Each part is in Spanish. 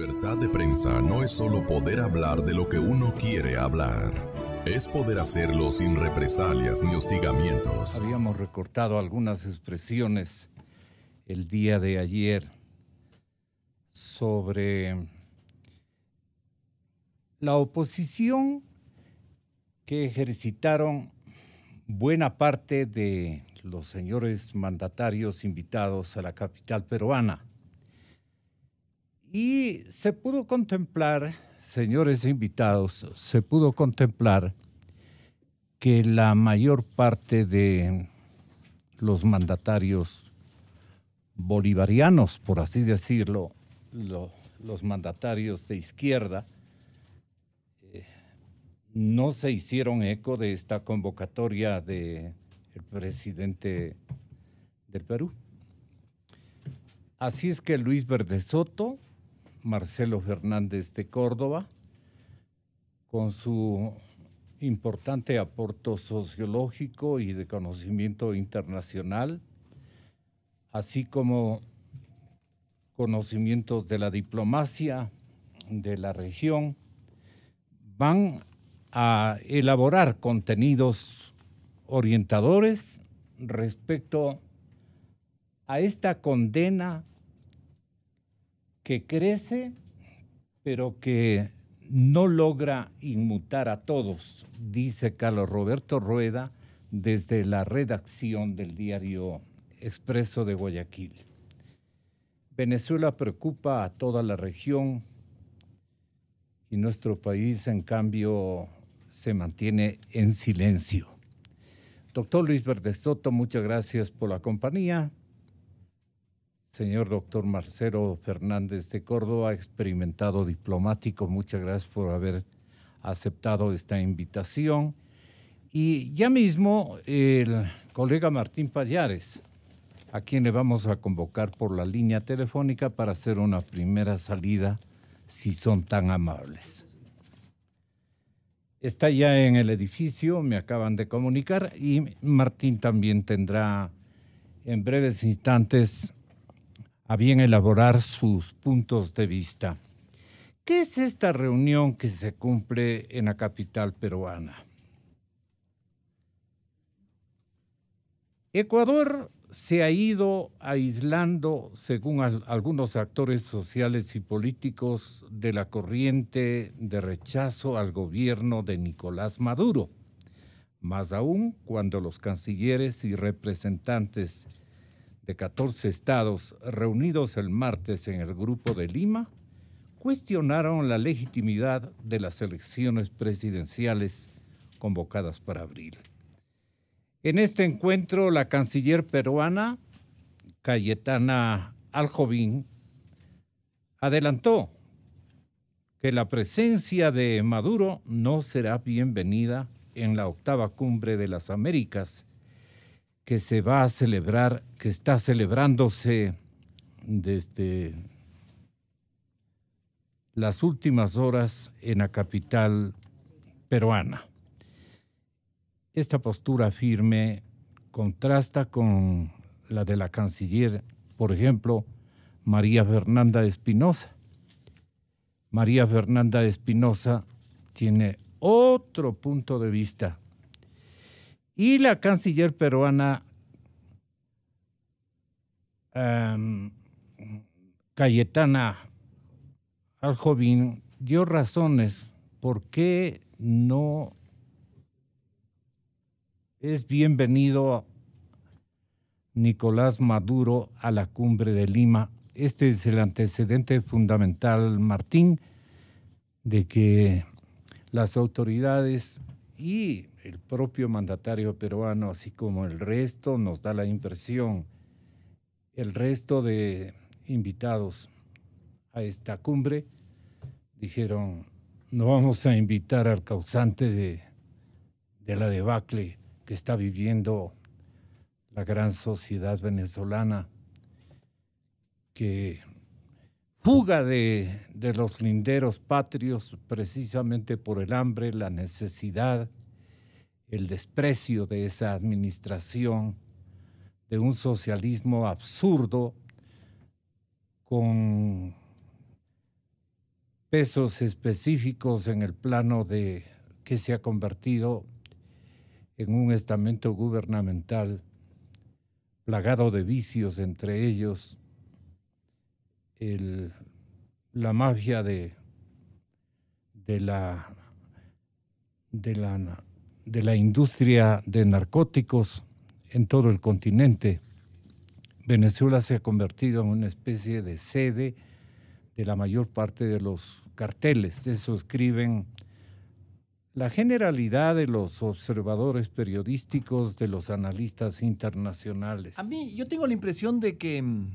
libertad de prensa no es solo poder hablar de lo que uno quiere hablar, es poder hacerlo sin represalias ni hostigamientos. Habíamos recortado algunas expresiones el día de ayer sobre la oposición que ejercitaron buena parte de los señores mandatarios invitados a la capital peruana y se pudo contemplar, señores invitados, se pudo contemplar que la mayor parte de los mandatarios bolivarianos, por así decirlo, los mandatarios de izquierda, eh, no se hicieron eco de esta convocatoria del presidente del Perú. Así es que Luis Verde Soto Marcelo Fernández de Córdoba, con su importante aporte sociológico y de conocimiento internacional, así como conocimientos de la diplomacia de la región, van a elaborar contenidos orientadores respecto a esta condena que crece, pero que no logra inmutar a todos, dice Carlos Roberto Rueda desde la redacción del diario Expreso de Guayaquil. Venezuela preocupa a toda la región y nuestro país, en cambio, se mantiene en silencio. Doctor Luis Verde Soto, muchas gracias por la compañía. Señor doctor Marcelo Fernández de Córdoba, experimentado diplomático, muchas gracias por haber aceptado esta invitación. Y ya mismo el colega Martín Pallares, a quien le vamos a convocar por la línea telefónica para hacer una primera salida, si son tan amables. Está ya en el edificio, me acaban de comunicar, y Martín también tendrá en breves instantes a bien elaborar sus puntos de vista. ¿Qué es esta reunión que se cumple en la capital peruana? Ecuador se ha ido aislando, según algunos actores sociales y políticos, de la corriente de rechazo al gobierno de Nicolás Maduro, más aún cuando los cancilleres y representantes de 14 estados reunidos el martes en el Grupo de Lima cuestionaron la legitimidad de las elecciones presidenciales convocadas para abril. En este encuentro, la canciller peruana, Cayetana Aljovín, adelantó que la presencia de Maduro no será bienvenida en la octava cumbre de las Américas que se va a celebrar, que está celebrándose desde las últimas horas en la capital peruana. Esta postura firme contrasta con la de la canciller, por ejemplo, María Fernanda Espinosa. María Fernanda Espinosa tiene otro punto de vista y la canciller peruana em, Cayetana Aljovín dio razones por qué no es bienvenido Nicolás Maduro a la cumbre de Lima. Este es el antecedente fundamental, Martín, de que las autoridades y el propio mandatario peruano, así como el resto, nos da la impresión, el resto de invitados a esta cumbre, dijeron, no vamos a invitar al causante de, la debacle que está viviendo la gran sociedad venezolana, que fuga de los linderos patrios precisamente por el hambre, la necesidad, el desprecio de esa administración, de un socialismo absurdo con pesos específicos en el plano de que se ha convertido en un estamento gubernamental plagado de vicios, entre ellos la mafia de, de la de la de la industria de narcóticos en todo el continente. Venezuela se ha convertido en una especie de sede de la mayor parte de los carteles. Eso escriben la generalidad de los observadores periodísticos, de los analistas internacionales. A mí, yo tengo la impresión de que mm,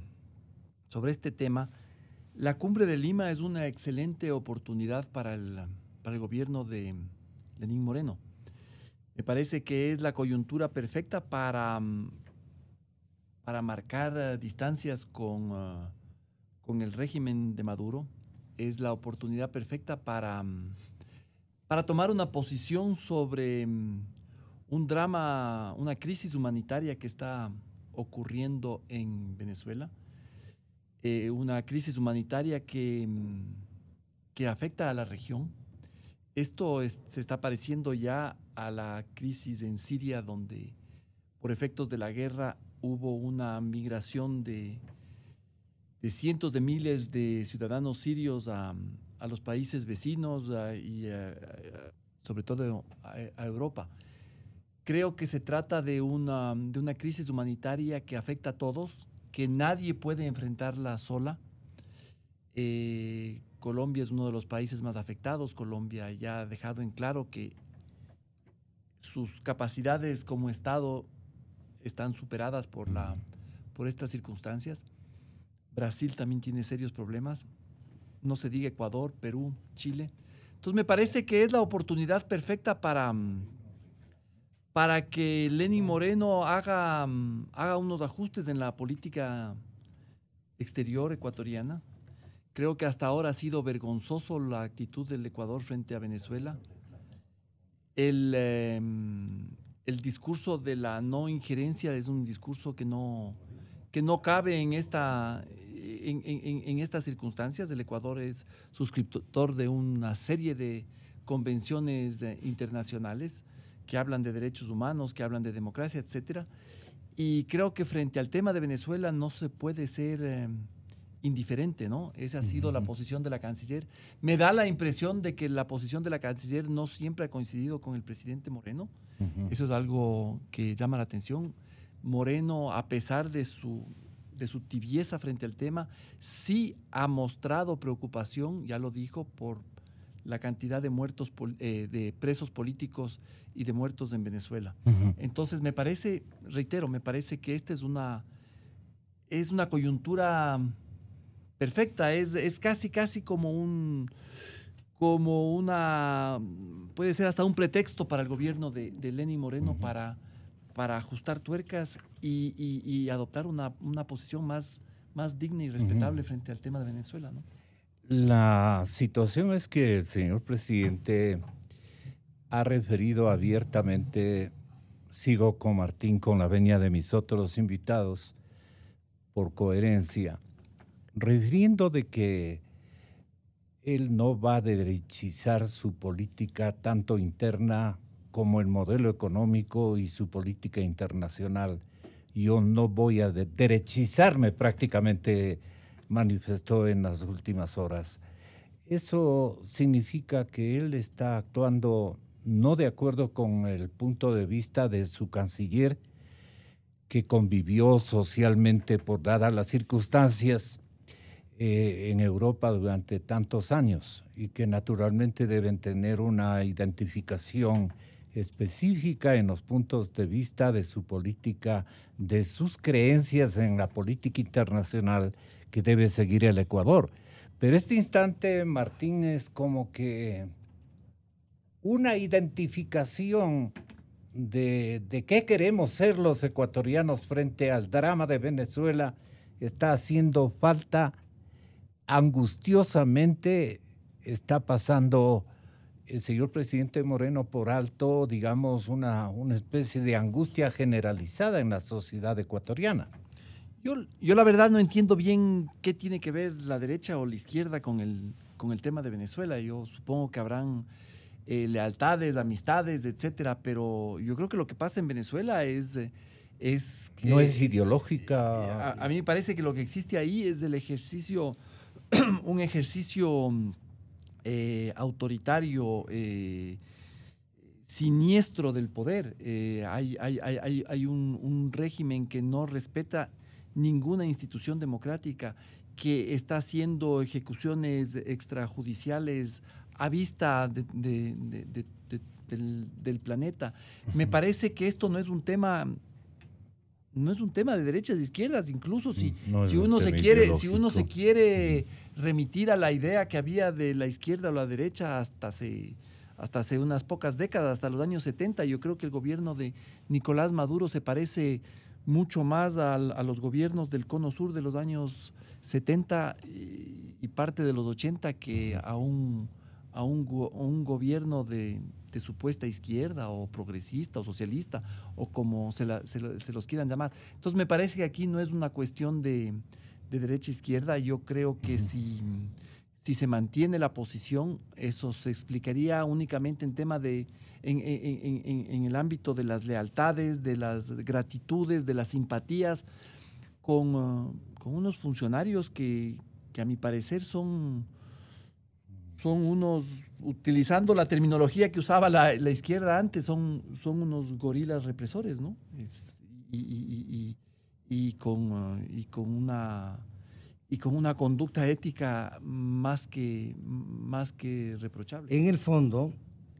sobre este tema, la cumbre de Lima es una excelente oportunidad para el, para el gobierno de Lenín Moreno. Me parece que es la coyuntura perfecta para, mm, para marcar eh, distancias ah, con, el régimen de Maduro. Es la oportunidad perfecta para, mm, para tomar una posición sobre mm, un drama, una crisis humanitaria que está ocurriendo en Venezuela. Eh, una crisis humanitaria que, que afecta a la región esto se está pareciendo ya a la crisis en Siria, donde por efectos de la guerra hubo una migración de, cientos de miles de ciudadanos sirios a, los países vecinos y sobre todo a, Europa. Creo que se trata de una, de una crisis humanitaria que afecta a todos, que nadie puede enfrentarla sola, eh, Colombia es uno de los países más afectados. Colombia ya ha dejado en claro que sus capacidades como Estado están superadas por, la, por estas circunstancias. Brasil también tiene serios problemas. No se diga Ecuador, Perú, Chile. Entonces me parece que es la oportunidad perfecta para, mm, para que Lenin Moreno haga, mm, haga unos ajustes en la política exterior ecuatoriana. Creo que hasta ahora ha sido vergonzoso la actitud del Ecuador frente a Venezuela. Em, el, discurso de la no injerencia es un discurso que no, que no cabe en, esta, en, estas circunstancias. El Ecuador es suscriptor de una serie de convenciones eh, internacionales que hablan de derechos humanos, que hablan de democracia, etc. Y creo que frente al tema de Venezuela no se puede ser... Em, indiferente, ¿no? Esa ha sido la posición de la canciller. Me da la impresión de que la posición de la canciller no siempre ha coincidido con el presidente Moreno. Eso es algo que llama la atención. Moreno, a pesar de su, de su tibieza frente al tema, sí ha mostrado preocupación, ya lo dijo, por la cantidad de muertos eh, de presos políticos y de muertos en Venezuela. Entonces me parece, reitero, me parece que esta es una es una coyuntura perfecta, es, es casi, casi como un como una, mm, puede ser hasta un pretexto para el gobierno de, de Lenín Moreno para, para ajustar tuercas y, adoptar una, posición más, más digna y respetable frente al tema de Venezuela. La situación es que el señor presidente ha referido abiertamente, sigo con Martín, con la venia de mis otros invitados, por coherencia, refiriendo de que él no va a derechizar su política tanto interna como el modelo económico y su política internacional. Yo no voy a derechizarme prácticamente, manifestó en las últimas horas. Eso significa que él está actuando no de acuerdo con el punto de vista de su canciller, que convivió socialmente por dadas las circunstancias eh, en Europa durante tantos años y que naturalmente deben tener una identificación específica en los puntos de vista de su política, de sus creencias en la política internacional que debe seguir el Ecuador. Pero este instante, Martín, es como que una identificación de qué queremos ser los ecuatorianos frente al drama de Venezuela está haciendo falta angustiosamente está pasando el señor presidente Moreno por alto, digamos, una, una especie de angustia generalizada en la sociedad ecuatoriana. Yo, la verdad no entiendo bien qué tiene que ver la derecha o la izquierda con el, con el tema de Venezuela. Yo supongo que habrán eh, lealtades, amistades, etcétera, pero yo creo que lo que pasa en Venezuela es... es no es ideológica. Eh, a, mí me parece que lo que existe ahí es el ejercicio un ejercicio eh, autoritario eh, siniestro del poder. Eh, hay, un, régimen que no respeta ninguna institución democrática, que está haciendo ejecuciones extrajudiciales a vista del, planeta. Me parece que esto no es un tema no es un tema de derechas e izquierdas, incluso si, mm, si uno se quiere, si uno se quiere remitir a la idea que había de la izquierda o la derecha hasta hace, hasta hace unas pocas décadas, hasta los años 70, yo creo que el gobierno de Nicolás Maduro se parece mucho más a, los gobiernos del cono sur de los años 70 y, parte de los 80 que a un gobierno de, supuesta izquierda o progresista o socialista o como se, los quieran llamar. Entonces me parece que aquí no es una cuestión de, derecha-izquierda, yo creo que si, se mantiene la posición, eso se explicaría únicamente en tema de, en, el ámbito de las lealtades, de las gratitudes, de las simpatías, con, ah, unos funcionarios que a mi parecer son son unos, utilizando la terminología que usaba la, izquierda antes, son, son unos gorilas represores, ¿no? y, y, con, ah, y, con una, y con una conducta ética más que, más que reprochable. En el fondo,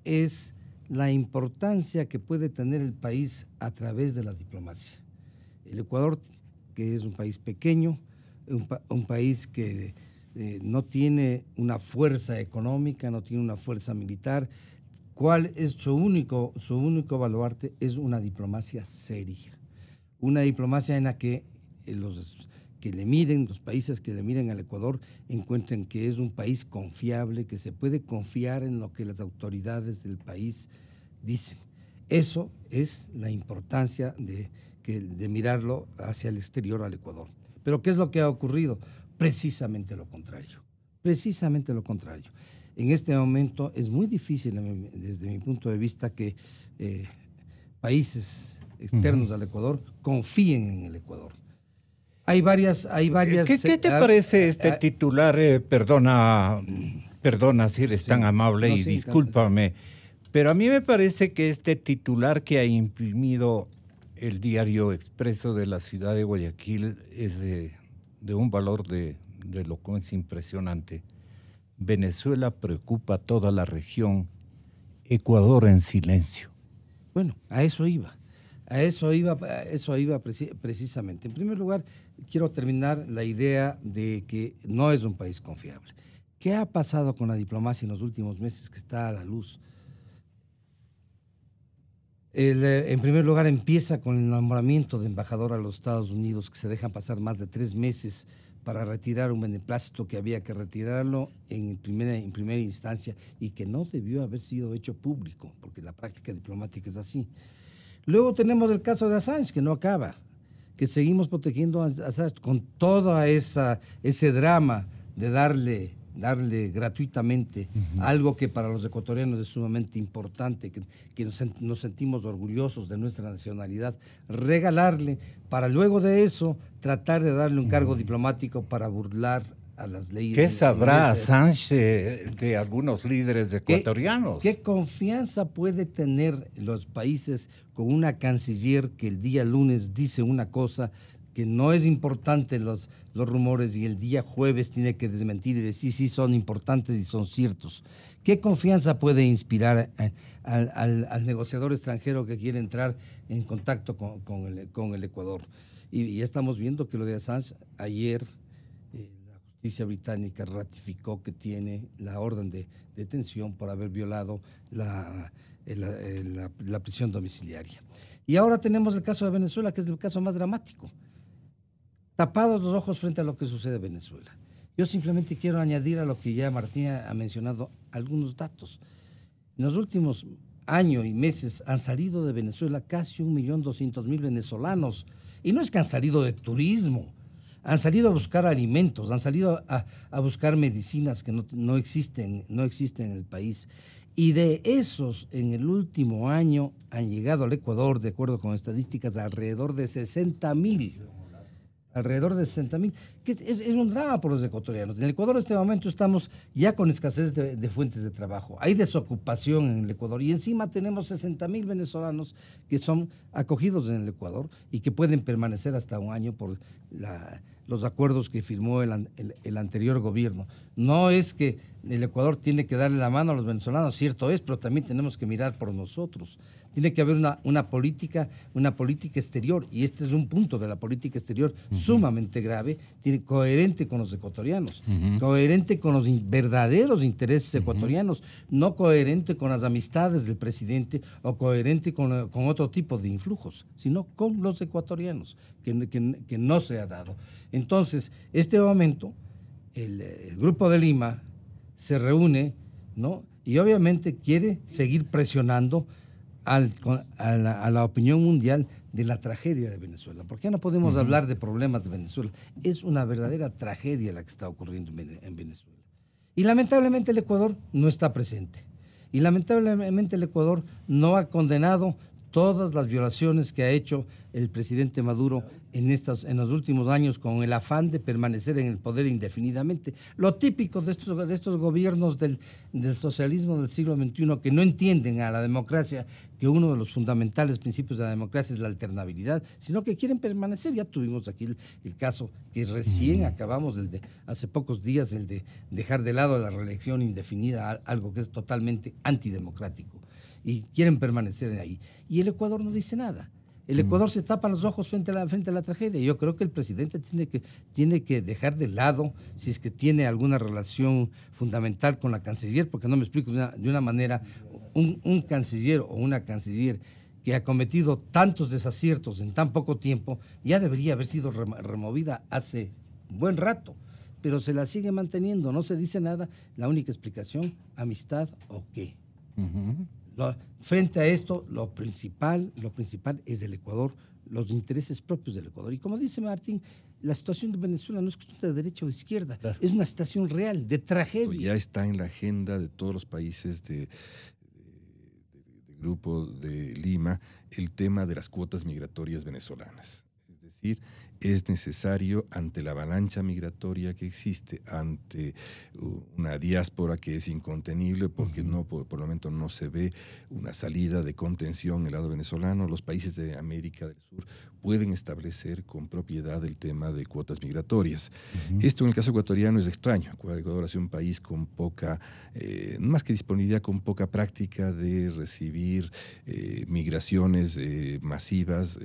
es la importancia que puede tener el país a través de la diplomacia. El Ecuador, que es un país pequeño, un país que eh, no tiene una fuerza económica, no tiene una fuerza militar. ¿Cuál es su único, su único baluarte? Es una diplomacia seria. Una diplomacia en la que eh, los que le miren, los países que le miren al Ecuador, encuentren que es un país confiable, que se puede confiar en lo que las autoridades del país dicen. Eso es la importancia de mirarlo hacia el exterior al Ecuador. Pero ¿qué es lo que ha ocurrido? Precisamente lo contrario, precisamente lo contrario. En este momento es muy difícil, desde mi punto de vista, que eh, países externos al Ecuador confíen en el Ecuador. Hay varias, hay varias. ¿Qué, eh, te ah, parece este ah, titular? Eh, perdona, perdona si eres tan amable y discúlpame, pero a mí me parece que este titular que ha imprimido el diario Expreso de la ciudad de Guayaquil es de, de un valor de, de es impresionante. Venezuela preocupa a toda la región, Ecuador en silencio. Bueno, a eso iba. A eso iba, a eso iba precisamente. En primer lugar, quiero terminar la idea de que no es un país confiable. ¿Qué ha pasado con la diplomacia en los últimos meses que está a la luz? Eh, en primer lugar, empieza con el nombramiento de embajador a los Estados Unidos, que se deja pasar más de tres meses para retirar un beneplácito que había que retirarlo en primera, en primera instancia y que no debió haber sido hecho público, porque la práctica diplomática es así. Luego tenemos el caso de Assange, que no acaba, que seguimos protegiendo a Assange con todo ese drama de darle darle gratuitamente algo que para los ecuatorianos es sumamente importante, que, nos, sentimos orgullosos de nuestra nacionalidad, regalarle para luego de eso tratar de darle un cargo diplomático para burlar a las leyes. ¿Qué sabrá Sánchez de algunos líderes ecuatorianos? ¿Qué, ¿Qué, confianza puede tener los países con una canciller que el día lunes dice una cosa que no es importante los, los rumores y el día jueves tiene que desmentir y decir sí, son importantes y son ciertos. ¿Qué confianza puede inspirar eh, al, negociador extranjero que quiere entrar en contacto con, el, Ecuador? Y ya estamos viendo que lo de Assange ayer eh, la justicia británica ratificó que tiene la orden de detención por haber violado eh, la, la, prisión domiciliaria. Y ahora tenemos el caso de Venezuela, que es el caso más dramático tapados los ojos frente a lo que sucede en Venezuela. Yo simplemente quiero añadir a lo que ya Martín ha mencionado algunos datos. En los últimos años y meses han salido de Venezuela casi 1.200.000 venezolanos. Y no es que han salido de turismo, han salido a buscar alimentos, han salido a, buscar medicinas que no, existen, no existen en el país. Y de esos, en el último año han llegado al Ecuador, de acuerdo con estadísticas, alrededor de mil alrededor de 60 mil, que es, un drama por los ecuatorianos. En el Ecuador en este momento estamos ya con escasez de, de fuentes de trabajo, hay desocupación en el Ecuador y encima tenemos 60 mil venezolanos que son acogidos en el Ecuador y que pueden permanecer hasta un año por la los acuerdos que firmó el, el, anterior gobierno. No es que el Ecuador tiene que darle la mano a los venezolanos, cierto es, pero también tenemos que mirar por nosotros. Tiene que haber una, una política, una política exterior, y este es un punto de la política exterior sumamente grave, tiene, coherente con los ecuatorianos, coherente con los verdaderos intereses ecuatorianos, no coherente con las amistades del presidente o coherente con, con otro tipo de influjos, sino con los ecuatorianos, que, no se ha dado. Entonces, este momento, el, Grupo de Lima se reúne, ¿no? Y obviamente quiere seguir presionando a, la, opinión mundial de la tragedia de Venezuela. porque qué no podemos hablar de problemas de Venezuela? Es una verdadera tragedia la que está ocurriendo en Venezuela. Y lamentablemente el Ecuador no está presente. Y lamentablemente el Ecuador no ha condenado, todas las violaciones que ha hecho el presidente Maduro en, estas, en los últimos años con el afán de permanecer en el poder indefinidamente. Lo típico de estos, de estos gobiernos del, socialismo del siglo XXI que no entienden a la democracia, que uno de los fundamentales principios de la democracia es la alternabilidad, sino que quieren permanecer. Ya tuvimos aquí el, caso que recién acabamos desde hace pocos días, el de dejar de lado la reelección indefinida, algo que es totalmente antidemocrático y quieren permanecer ahí. Y el Ecuador no dice nada. El mm. Ecuador se tapa los ojos frente a la, frente a la tragedia. Yo creo que el presidente tiene que, tiene que dejar de lado, si es que tiene alguna relación fundamental con la canciller, porque no me explico de una, manera, un, canciller o una canciller que ha cometido tantos desaciertos en tan poco tiempo, ya debería haber sido removida hace buen rato, pero se la sigue manteniendo, no se dice nada, la única explicación, amistad o qué frente a esto, lo principal, lo principal es el Ecuador, los intereses propios del Ecuador. Y como dice Martín, la situación de Venezuela no es cuestión de derecha o izquierda, es una situación real, de tragedia. ya está en la agenda de todos los países de, grupo de Lima el tema de las cuotas migratorias venezolanas. Es decir, es necesario ante la avalancha migratoria que existe, ante una diáspora que es incontenible porque no por, por, el momento no se ve una salida de contención en el lado venezolano, los países de América del Sur pueden establecer con propiedad el tema de cuotas migratorias. Esto en el caso ecuatoriano es extraño. Ecuador ha sido un país con poca, eh, más que disponibilidad, con poca práctica de recibir eh, migraciones eh, masivas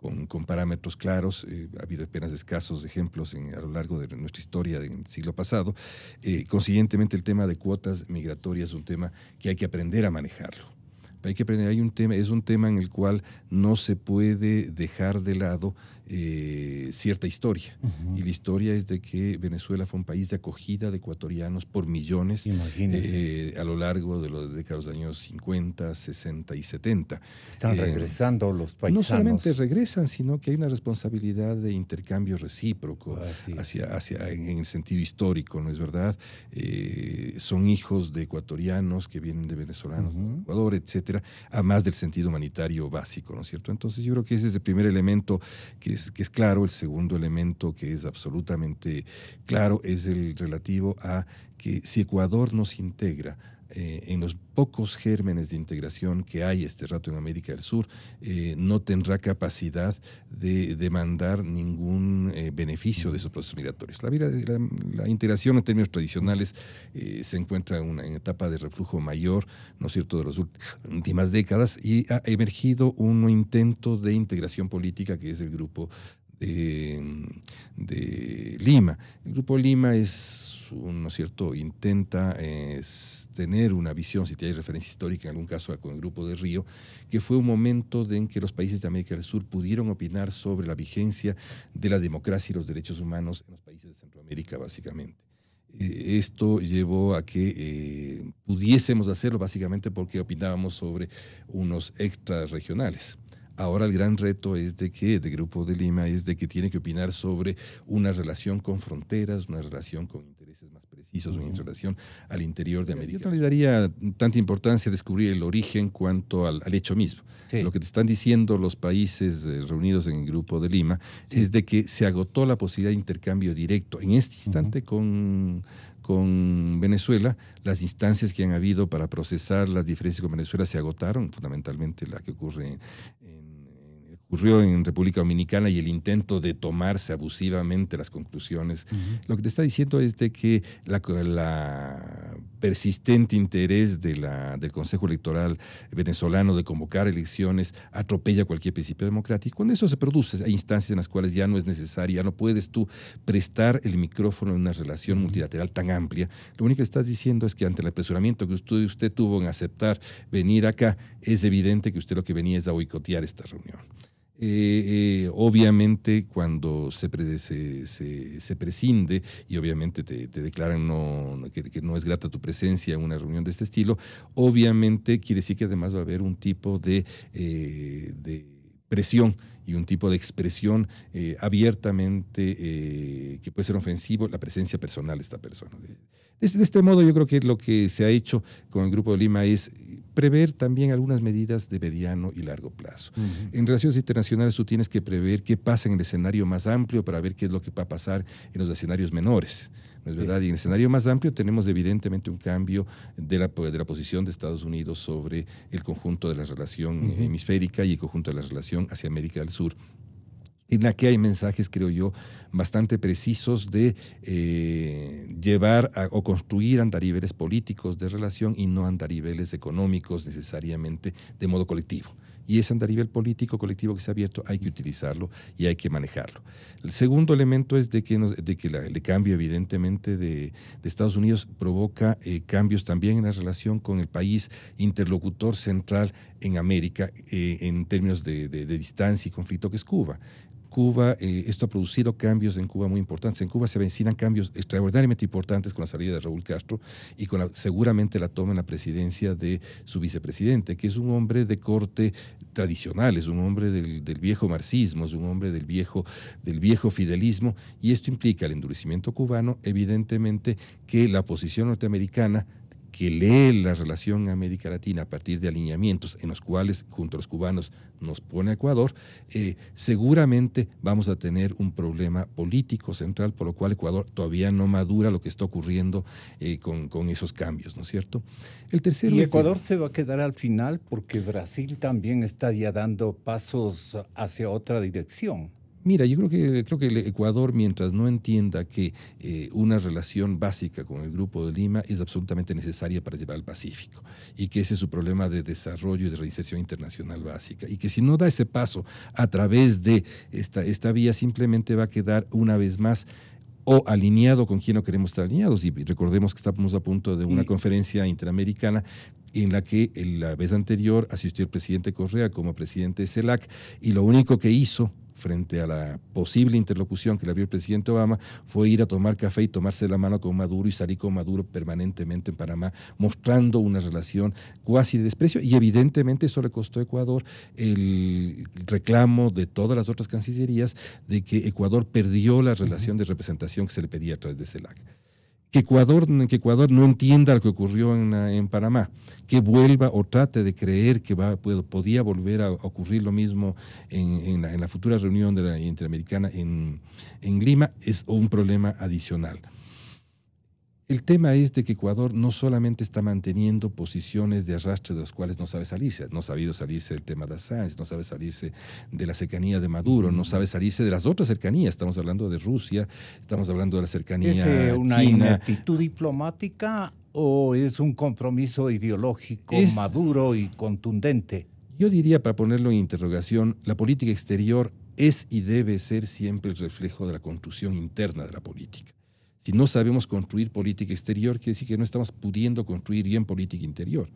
con, parámetros claros. Eh, ha habido apenas escasos ejemplos a lo largo de nuestra historia del siglo pasado. Eh, consiguientemente, el tema de cuotas migratorias es un tema que hay que aprender a manejarlo hay que aprender. Hay un tema, es un tema en el cual no se puede dejar de lado eh, cierta historia. Y la historia es de que Venezuela fue un país de acogida de ecuatorianos por millones eh, a lo largo de los décadas años 50, 60 y 70. Están eh, regresando los paisanos. No solamente regresan, sino que hay una responsabilidad de intercambio recíproco ah, hacia, en el sentido histórico, ¿no es verdad? son hijos de ecuatorianos que vienen de venezolanos, Ecuador, etcétera, a más del sentido humanitario básico, ¿no es cierto? Entonces yo creo que ese es el primer elemento que que es claro, el segundo elemento que es absolutamente claro es el relativo a que si Ecuador nos integra eh, en los pocos gérmenes de integración que hay este rato en América del Sur, eh, no tendrá capacidad de demandar ningún eh, beneficio de esos procesos migratorios. La, integración en términos tradicionales se encuentra en una etapa de reflujo mayor, ¿no cierto?, de las últimas décadas y ha emergido un intento de integración política que es el grupo de, Lima. El grupo Lima es, cierto?, intenta... Es, tener una visión, si te hay referencia histórica en algún caso con el Grupo de Río, que fue un momento en que los países de América del Sur pudieron opinar sobre la vigencia de la democracia y los derechos humanos en los países de Centroamérica, básicamente. Eh, esto llevó a que eh, pudiésemos hacerlo básicamente porque opinábamos sobre unos extras regionales. Ahora el gran reto es de que, de Grupo de Lima, es de que tiene que opinar sobre una relación con fronteras, una relación con hizo su instalación al interior de América. Yo no le daría tanta importancia a descubrir el origen cuanto al, hecho mismo. Lo que te están diciendo los países eh, reunidos en el Grupo de Lima es de que se agotó la posibilidad de intercambio directo en este instante con, Venezuela, las instancias que han habido para procesar las diferencias con Venezuela se agotaron, fundamentalmente la que ocurre en ocurrió en República Dominicana y el intento de tomarse abusivamente las conclusiones, lo que te está diciendo es de que la, la persistente interés de la, del Consejo Electoral venezolano de convocar elecciones atropella cualquier principio democrático. Cuando eso se produce, hay instancias en las cuales ya no es necesario, ya no puedes tú prestar el micrófono en una relación multilateral tan amplia. Lo único que estás diciendo es que ante el apresuramiento que usted, usted tuvo en aceptar venir acá, es evidente que usted lo que venía es a boicotear esta reunión. Eh, eh, obviamente cuando se, prescinde y obviamente te, declaran que, no es grata tu presencia en una reunión de este estilo, obviamente quiere decir que además va a haber un tipo de, eh, de presión y un tipo de expresión abiertamente que puede ser ofensivo, la presencia personal de esta persona. Este, de, este modo yo creo que lo que se ha hecho con el Grupo de Lima es prever también algunas medidas de mediano y largo plazo. En relaciones internacionales tú tienes que prever qué pasa en el escenario más amplio para ver qué es lo que va a pasar en los escenarios menores. ¿no es verdad? Y en el escenario más amplio tenemos evidentemente un cambio de la, posición de Estados Unidos sobre el conjunto de la relación hemisférica y el conjunto de la relación hacia América del Sur en la que hay mensajes, creo yo, bastante precisos de eh, llevar o construir andaribeles políticos de relación y no andaribeles económicos necesariamente de modo colectivo. Y ese andarivel político colectivo que se ha abierto hay que utilizarlo y hay que manejarlo. El segundo elemento es de que, de que el cambio evidentemente de, Estados Unidos provoca eh, cambios también en la relación con el país interlocutor central en América eh, en términos de distancia y conflicto que es Cuba. Cuba, eh, esto ha producido cambios en Cuba muy importantes. En Cuba se vencinan cambios extraordinariamente importantes con la salida de Raúl Castro y con seguramente la toma en la presidencia de su vicepresidente, que es un hombre de corte tradicional, es un hombre del, viejo marxismo, es un hombre del viejo, del viejo fidelismo, y esto implica el endurecimiento cubano, evidentemente que la posición norteamericana que lee la relación América Latina a partir de alineamientos en los cuales, junto a los cubanos, nos pone Ecuador, eh, seguramente vamos a tener un problema político central, por lo cual Ecuador todavía no madura lo que está ocurriendo eh, con, esos cambios, ¿no es cierto? El tercero y Ecuador se va a quedar al final porque Brasil también está ya dando pasos hacia otra dirección. Mira, yo creo que, creo que el Ecuador, mientras no entienda que eh, una relación básica con el Grupo de Lima es absolutamente necesaria para llevar al Pacífico y que ese es su problema de desarrollo y de reinserción internacional básica y que si no da ese paso a través de esta, esta vía simplemente va a quedar una vez más o alineado con quien no queremos estar alineados. Y recordemos que estamos a punto de una conferencia interamericana en la que la vez anterior asistió el presidente Correa como presidente de CELAC y lo único que hizo frente a la posible interlocución que le abrió el presidente Obama, fue ir a tomar café y tomarse la mano con Maduro y salir con Maduro permanentemente en Panamá, mostrando una relación cuasi de desprecio. Y evidentemente eso le costó a Ecuador el reclamo de todas las otras cancillerías de que Ecuador perdió la relación de representación que se le pedía a través de CELAC que Ecuador, que Ecuador no entienda lo que ocurrió en, Panamá, que vuelva o trate de creer que va, podía volver a ocurrir lo mismo en, la, futura reunión de la Interamericana en Lima, es un problema adicional. El tema es de que Ecuador no solamente está manteniendo posiciones de arrastre de las cuales no sabe salirse, no ha sabido salirse del tema de Assange, no sabe salirse de la cercanía de Maduro, no sabe salirse de las otras cercanías. Estamos hablando de Rusia, estamos hablando de la cercanía ¿Es eh, una inactitud diplomática o es un compromiso ideológico maduro y contundente? Yo diría, para ponerlo en interrogación, la política exterior es y debe ser siempre el reflejo de la construcción interna de la política. Si no sabemos construir política exterior, quiere decir que no estamos pudiendo construir bien política interior.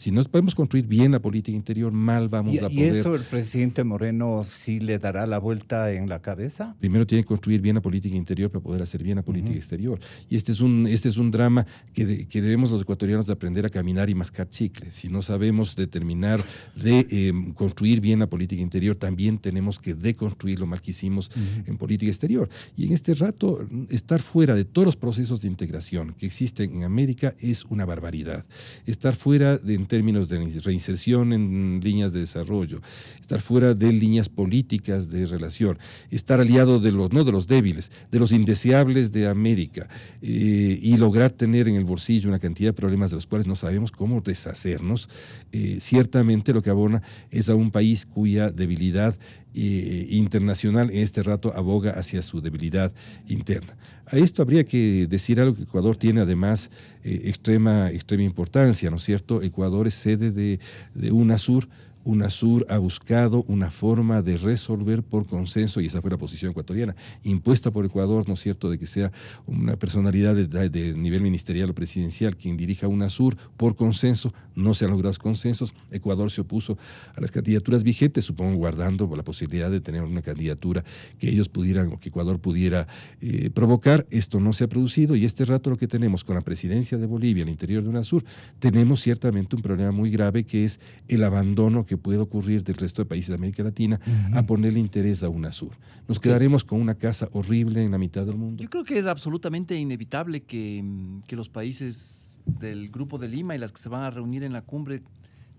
Si no podemos construir bien la política interior, mal vamos a poder. ¿Y eso el presidente Moreno sí le dará la vuelta en la cabeza? Primero tiene que construir bien la política interior para poder hacer bien la política exterior. Y este es un, este es un drama que, debemos los ecuatorianos aprender a caminar y mascar chicles. Si no sabemos determinar de em, construir bien la política interior, también tenemos que deconstruir lo mal que hicimos en política exterior. Y en este rato, estar fuera de todos los procesos de integración que existen en América es una barbaridad. Estar fuera de términos de reinserción en líneas de desarrollo, estar fuera de líneas políticas de relación, estar aliado de los, no de los débiles, de los indeseables de América eh, y lograr tener en el bolsillo una cantidad de problemas de los cuales no sabemos cómo deshacernos, eh, ciertamente lo que abona es a un país cuya debilidad eh, internacional en este rato aboga hacia su debilidad interna. A esto habría que decir algo que Ecuador tiene además eh, extrema, extrema importancia, ¿no es cierto? Ecuador es sede de, de UNASUR, UNASUR ha buscado una forma de resolver por consenso, y esa fue la posición ecuatoriana, impuesta por Ecuador, ¿no es cierto?, de que sea una personalidad de, nivel ministerial o presidencial quien dirija UNASUR por consenso, no se han logrado consensos, Ecuador se opuso a las candidaturas vigentes, supongo guardando la posibilidad de tener una candidatura que ellos pudieran o que Ecuador pudiera eh, provocar, esto no se ha producido y este rato lo que tenemos con la presidencia de Bolivia al interior de UNASUR, tenemos ciertamente un problema muy grave que es el abandono que puede ocurrir del resto de países de América Latina, a ponerle interés a UNASUR. Nos quedaremos con una casa horrible en la mitad del mundo. Yo creo que es absolutamente inevitable que, mm, que los países del Grupo de Lima y las que se van a reunir en la cumbre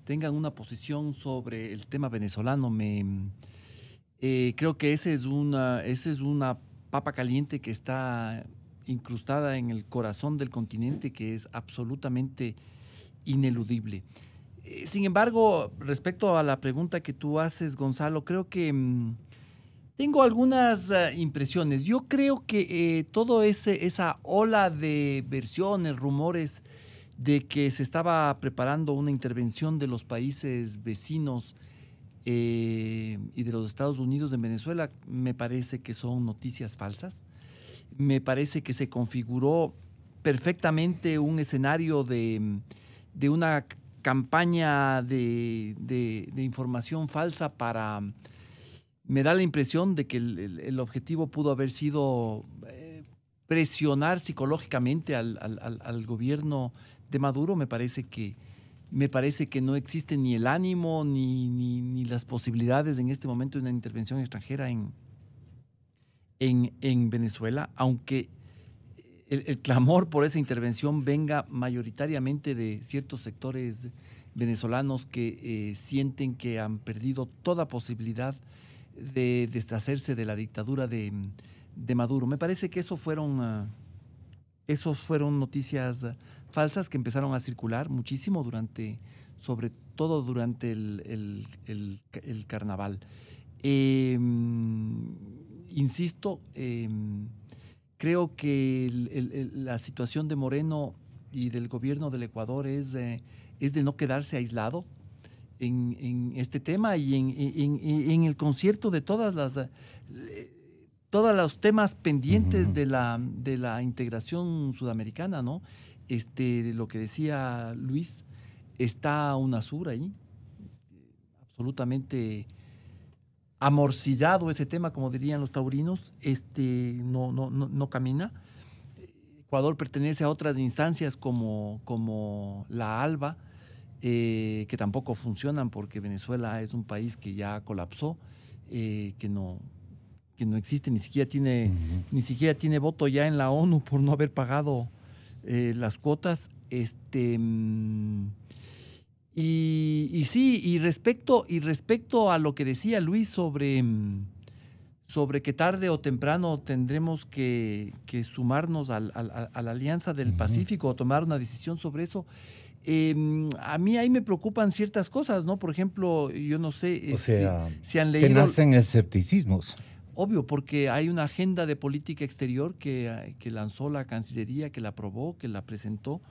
tengan una posición sobre el tema venezolano. Me, mm, eh, creo que ese es, una, esa es una papa caliente que está incrustada en el corazón del continente que es absolutamente ineludible. Eh, sin embargo, respecto a la pregunta que tú haces, Gonzalo, creo que mm, tengo algunas eh, impresiones. Yo creo que eh, todo toda esa ola de versiones, rumores de que se estaba preparando una intervención de los países vecinos y de los Estados Unidos en Venezuela, me parece que son noticias falsas. Me parece que se configuró perfectamente un escenario de, de una campaña de, información falsa para... Me da la impresión de que el, objetivo pudo haber sido eh, presionar psicológicamente al, gobierno de Maduro. Me parece que, me parece que no existe ni el ánimo ni, ni, las posibilidades en este momento de una intervención extranjera en, en, en Venezuela, aunque el, clamor por esa intervención venga mayoritariamente de ciertos sectores venezolanos que eh, sienten que han perdido toda posibilidad de deshacerse de la dictadura de, Maduro. Me parece que eso fueron, ah, esos fueron noticias falsas que empezaron a circular muchísimo durante, sobre todo durante el, carnaval. Em, insisto, em, Creo que la situación de Moreno y del gobierno del Ecuador es, de no quedarse aislado en, este tema y en, el concierto de todas las eh, todos los temas pendientes de, la, integración sudamericana, ¿no? Este, lo que decía Luis, está UNASUR ahí, absolutamente amorcillado ese tema, como dirían los taurinos, este, no, no, no, camina. Ecuador pertenece a otras instancias como, como la ALBA, eh, que tampoco funcionan porque Venezuela es un país que ya colapsó, eh, que, no, que no existe, ni siquiera, tiene, ni siquiera tiene voto ya en la ONU por no haber pagado eh, las cuotas. Este, mm, y, sí, y respecto, y respecto a lo que decía Luis sobre, mm, sobre que tarde o temprano tendremos que, sumarnos a la Alianza del Pacífico o tomar una decisión sobre eso, eh, mm, a mí ahí me preocupan ciertas cosas, ¿no? Por ejemplo, yo no sé eh, si, han leído... Que nacen escepticismos. Obvio, porque hay una agenda de política exterior que lanzó la Cancillería, que la aprobó, que la presentó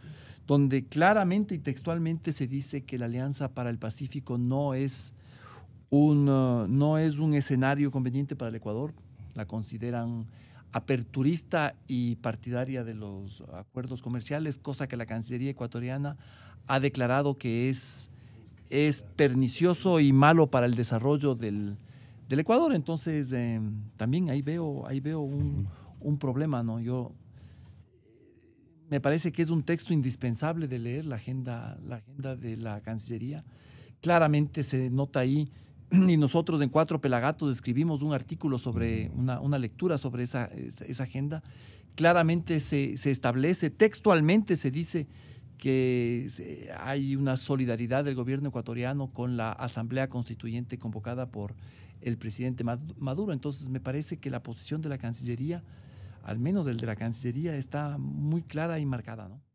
donde claramente y textualmente se dice que la Alianza para el Pacífico no es un, uh, no es un escenario conveniente para el Ecuador. La consideran aperturista y partidaria de los acuerdos comerciales, cosa que la Cancillería ecuatoriana ha declarado que es, es pernicioso y malo para el desarrollo del, Ecuador. Entonces, eh, también ahí veo, ahí veo un, problema, ¿no? Yo me parece que es un texto indispensable de leer, la agenda, la agenda de la Cancillería. Claramente se nota ahí, y nosotros en Cuatro Pelagatos escribimos un artículo sobre, una, lectura sobre esa, agenda. Claramente se, se, establece, textualmente se dice que hay una solidaridad del gobierno ecuatoriano con la Asamblea Constituyente convocada por el presidente Maduro. Entonces, me parece que la posición de la Cancillería al menos el de la Cancillería, está muy clara y marcada, ¿no?